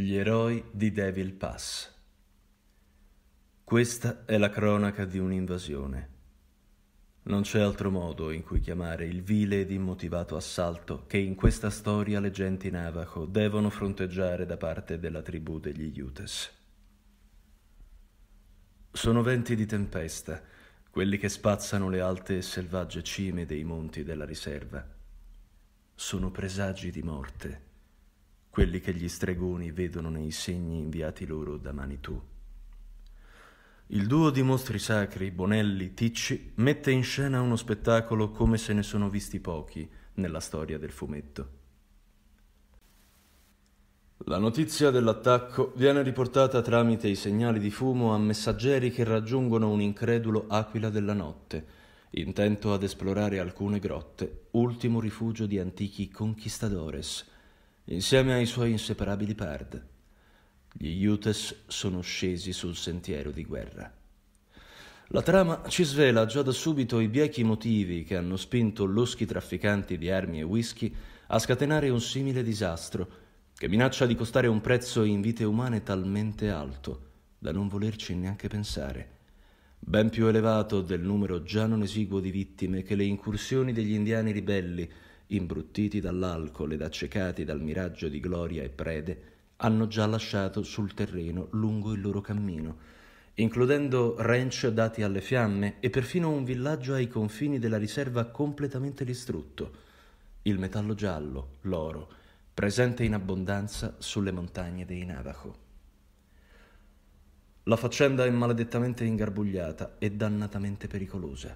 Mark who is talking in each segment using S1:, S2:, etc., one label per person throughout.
S1: Gli eroi di Devil Pass. Questa è la cronaca di un'invasione. Non c'è altro modo in cui chiamare il vile ed immotivato assalto che in questa storia le genti Navajo devono fronteggiare da parte della tribù degli Utes. Sono venti di tempesta, quelli che spazzano le alte e selvagge cime dei monti della riserva. Sono presagi di morte quelli che gli stregoni vedono nei segni inviati loro da Manitou. Il duo di mostri sacri, Bonelli, Ticci, mette in scena uno spettacolo come se ne sono visti pochi nella storia del fumetto. La notizia dell'attacco viene riportata tramite i segnali di fumo a messaggeri che raggiungono un incredulo aquila della notte, intento ad esplorare alcune grotte, ultimo rifugio di antichi conquistadores, insieme ai suoi inseparabili pard. Gli Utes sono scesi sul sentiero di guerra. La trama ci svela già da subito i biechi motivi che hanno spinto loschi trafficanti di armi e whisky a scatenare un simile disastro, che minaccia di costare un prezzo in vite umane talmente alto da non volerci neanche pensare, ben più elevato del numero già non esiguo di vittime che le incursioni degli indiani ribelli imbruttiti dall'alcol ed accecati dal miraggio di gloria e prede, hanno già lasciato sul terreno lungo il loro cammino, includendo ranch dati alle fiamme e perfino un villaggio ai confini della riserva completamente distrutto. Il metallo giallo, l'oro, presente in abbondanza sulle montagne dei Navajo. La faccenda è maledettamente ingarbugliata e dannatamente pericolosa.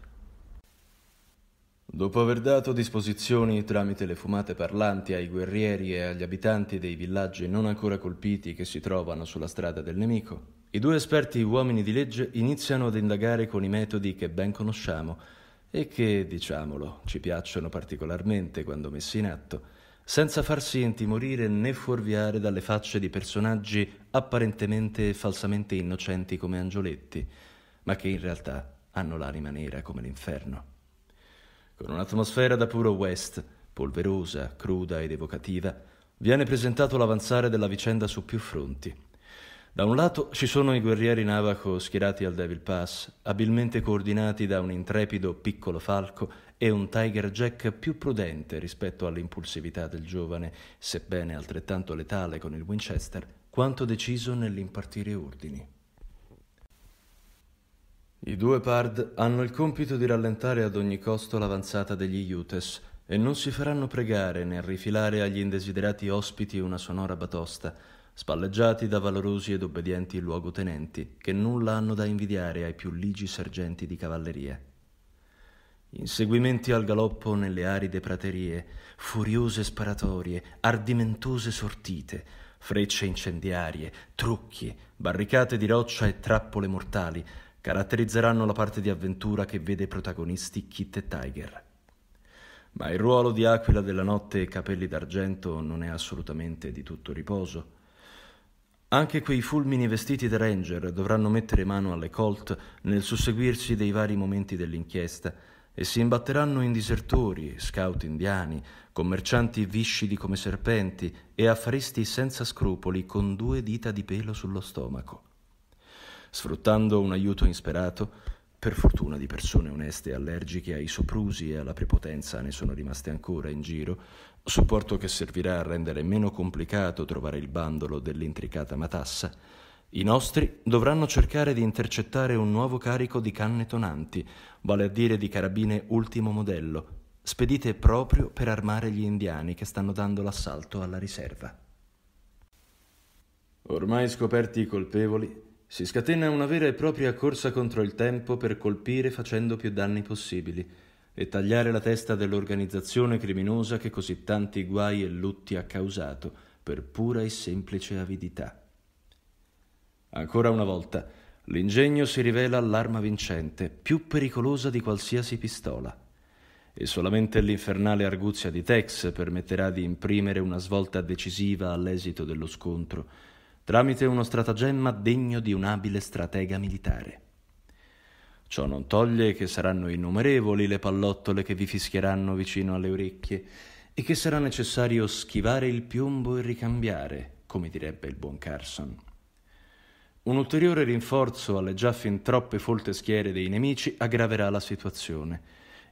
S1: Dopo aver dato disposizioni tramite le fumate parlanti ai guerrieri e agli abitanti dei villaggi non ancora colpiti che si trovano sulla strada del nemico, i due esperti uomini di legge iniziano ad indagare con i metodi che ben conosciamo e che, diciamolo, ci piacciono particolarmente quando messi in atto, senza farsi intimorire né fuorviare dalle facce di personaggi apparentemente e falsamente innocenti come angioletti, ma che in realtà hanno l'anima nera come l'inferno con un'atmosfera da puro West, polverosa, cruda ed evocativa, viene presentato l'avanzare della vicenda su più fronti. Da un lato ci sono i guerrieri navajo schierati al Devil Pass, abilmente coordinati da un intrepido piccolo falco e un Tiger Jack più prudente rispetto all'impulsività del giovane, sebbene altrettanto letale con il Winchester, quanto deciso nell'impartire ordini. I due Pard hanno il compito di rallentare ad ogni costo l'avanzata degli Utes e non si faranno pregare nel rifilare agli indesiderati ospiti una sonora batosta, spalleggiati da valorosi ed obbedienti luogotenenti che nulla hanno da invidiare ai più ligi sergenti di cavalleria. Inseguimenti al galoppo nelle aride praterie, furiose sparatorie, ardimentose sortite, frecce incendiarie, trucchi, barricate di roccia e trappole mortali, caratterizzeranno la parte di avventura che vede protagonisti Kit e Tiger. Ma il ruolo di Aquila della Notte e Capelli d'Argento non è assolutamente di tutto riposo. Anche quei fulmini vestiti da ranger dovranno mettere mano alle Colt nel susseguirsi dei vari momenti dell'inchiesta e si imbatteranno in disertori, scout indiani, commercianti viscidi come serpenti e affaristi senza scrupoli con due dita di pelo sullo stomaco sfruttando un aiuto insperato, per fortuna di persone oneste e allergiche ai soprusi e alla prepotenza ne sono rimaste ancora in giro, supporto che servirà a rendere meno complicato trovare il bandolo dell'intricata matassa, i nostri dovranno cercare di intercettare un nuovo carico di canne tonanti, vale a dire di carabine ultimo modello, spedite proprio per armare gli indiani che stanno dando l'assalto alla riserva. Ormai scoperti i colpevoli, si scatena una vera e propria corsa contro il tempo per colpire facendo più danni possibili e tagliare la testa dell'organizzazione criminosa che così tanti guai e lutti ha causato per pura e semplice avidità. Ancora una volta, l'ingegno si rivela l'arma vincente, più pericolosa di qualsiasi pistola. E solamente l'infernale arguzia di Tex permetterà di imprimere una svolta decisiva all'esito dello scontro tramite uno stratagemma degno di un abile stratega militare. Ciò non toglie che saranno innumerevoli le pallottole che vi fischieranno vicino alle orecchie e che sarà necessario schivare il piombo e ricambiare, come direbbe il buon Carson. Un ulteriore rinforzo alle già fin troppe folte schiere dei nemici aggraverà la situazione,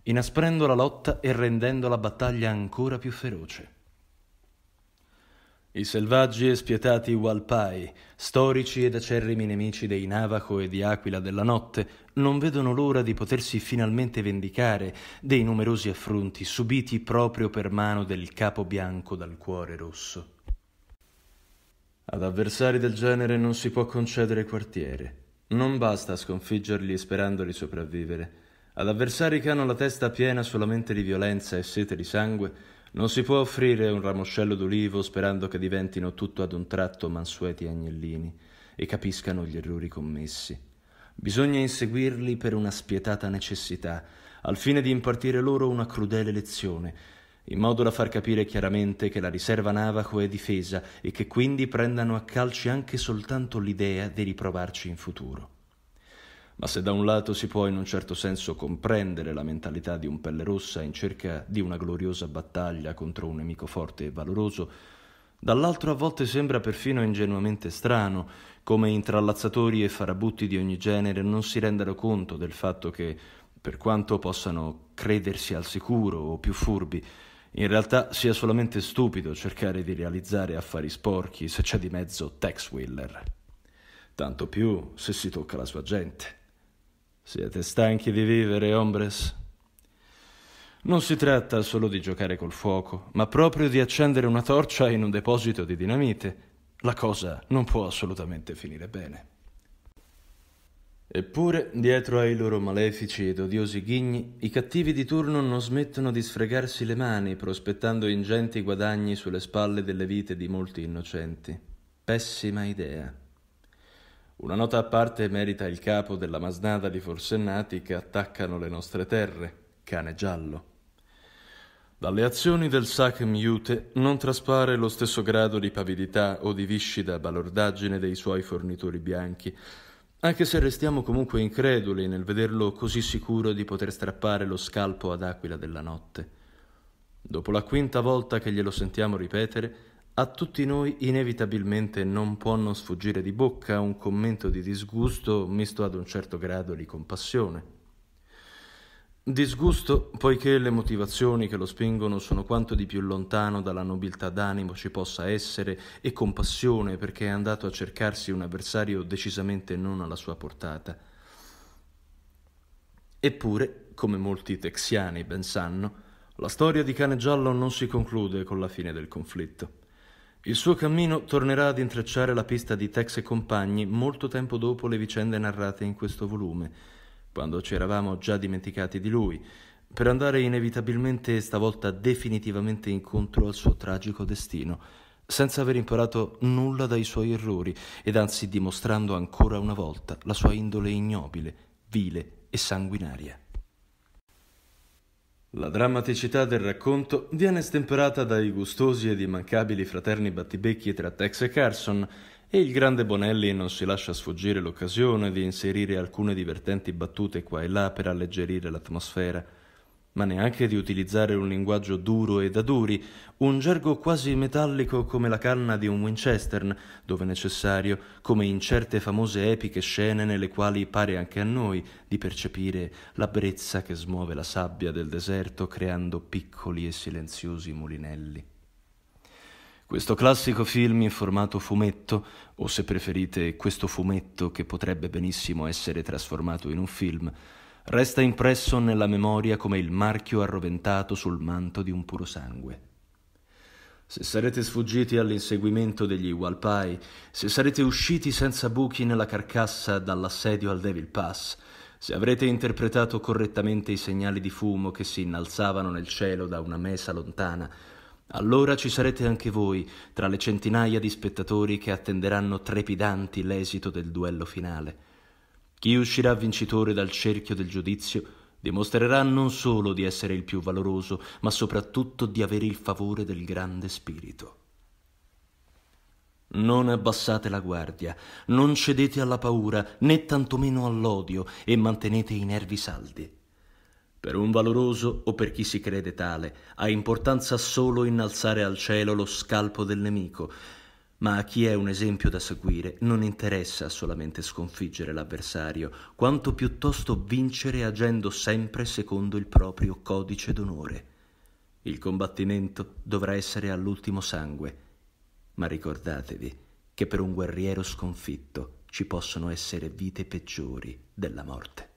S1: inasprendo la lotta e rendendo la battaglia ancora più feroce. I selvaggi e spietati Walpai, storici ed acerrimi nemici dei Navaco e di Aquila della Notte, non vedono l'ora di potersi finalmente vendicare dei numerosi affronti subiti proprio per mano del capo bianco dal cuore rosso. Ad avversari del genere non si può concedere quartiere. Non basta sconfiggerli sperando di sopravvivere. Ad avversari che hanno la testa piena solamente di violenza e sete di sangue, non si può offrire un ramoscello d'olivo sperando che diventino tutto ad un tratto mansueti agnellini e capiscano gli errori commessi. Bisogna inseguirli per una spietata necessità, al fine di impartire loro una crudele lezione, in modo da far capire chiaramente che la riserva navaco è difesa e che quindi prendano a calci anche soltanto l'idea di riprovarci in futuro. Ma se da un lato si può in un certo senso comprendere la mentalità di un pelle rossa in cerca di una gloriosa battaglia contro un nemico forte e valoroso, dall'altro a volte sembra perfino ingenuamente strano come intrallazzatori e farabutti di ogni genere non si rendano conto del fatto che, per quanto possano credersi al sicuro o più furbi, in realtà sia solamente stupido cercare di realizzare affari sporchi se c'è di mezzo Tex Wheeler. Tanto più se si tocca la sua gente. Siete stanchi di vivere, hombres? Non si tratta solo di giocare col fuoco, ma proprio di accendere una torcia in un deposito di dinamite. La cosa non può assolutamente finire bene. Eppure, dietro ai loro malefici ed odiosi ghigni, i cattivi di turno non smettono di sfregarsi le mani, prospettando ingenti guadagni sulle spalle delle vite di molti innocenti. Pessima idea. Una nota a parte merita il capo della masnada di forsennati che attaccano le nostre terre, cane giallo. Dalle azioni del Sac Miute non traspare lo stesso grado di pavidità o di viscida balordaggine dei suoi fornitori bianchi, anche se restiamo comunque increduli nel vederlo così sicuro di poter strappare lo scalpo ad aquila della notte. Dopo la quinta volta che glielo sentiamo ripetere, a tutti noi inevitabilmente non può non sfuggire di bocca un commento di disgusto misto ad un certo grado di compassione. Disgusto poiché le motivazioni che lo spingono sono quanto di più lontano dalla nobiltà d'animo ci possa essere e compassione perché è andato a cercarsi un avversario decisamente non alla sua portata. Eppure, come molti texiani ben sanno, la storia di Cane Giallo non si conclude con la fine del conflitto. Il suo cammino tornerà ad intrecciare la pista di Tex e compagni molto tempo dopo le vicende narrate in questo volume, quando ci eravamo già dimenticati di lui, per andare inevitabilmente e stavolta definitivamente incontro al suo tragico destino, senza aver imparato nulla dai suoi errori ed anzi dimostrando ancora una volta la sua indole ignobile, vile e sanguinaria. La drammaticità del racconto viene stemperata dai gustosi ed immancabili fraterni battibecchi tra Tex e Carson e il grande Bonelli non si lascia sfuggire l'occasione di inserire alcune divertenti battute qua e là per alleggerire l'atmosfera ma neanche di utilizzare un linguaggio duro e da duri, un gergo quasi metallico come la canna di un Winchester, dove necessario, come in certe famose epiche scene nelle quali pare anche a noi di percepire la brezza che smuove la sabbia del deserto creando piccoli e silenziosi mulinelli. Questo classico film in formato fumetto, o se preferite questo fumetto che potrebbe benissimo essere trasformato in un film, resta impresso nella memoria come il marchio arroventato sul manto di un puro sangue. Se sarete sfuggiti all'inseguimento degli Walpai, se sarete usciti senza buchi nella carcassa dall'assedio al Devil Pass, se avrete interpretato correttamente i segnali di fumo che si innalzavano nel cielo da una mesa lontana, allora ci sarete anche voi tra le centinaia di spettatori che attenderanno trepidanti l'esito del duello finale chi uscirà vincitore dal cerchio del giudizio dimostrerà non solo di essere il più valoroso, ma soprattutto di avere il favore del grande spirito. Non abbassate la guardia, non cedete alla paura né tantomeno all'odio e mantenete i nervi saldi. Per un valoroso o per chi si crede tale ha importanza solo innalzare al cielo lo scalpo del nemico ma a chi è un esempio da seguire non interessa solamente sconfiggere l'avversario, quanto piuttosto vincere agendo sempre secondo il proprio codice d'onore. Il combattimento dovrà essere all'ultimo sangue, ma ricordatevi che per un guerriero sconfitto ci possono essere vite peggiori della morte.